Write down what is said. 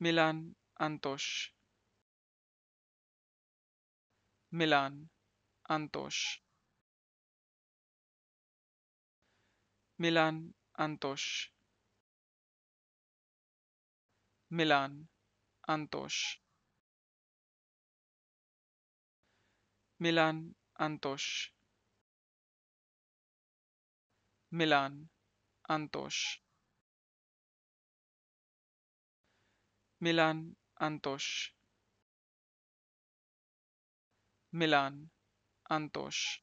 Milan Antos Milan Antos Milan Antos Milan Antos Milan Antos Milan Antosh. Milan Antos Milan Antos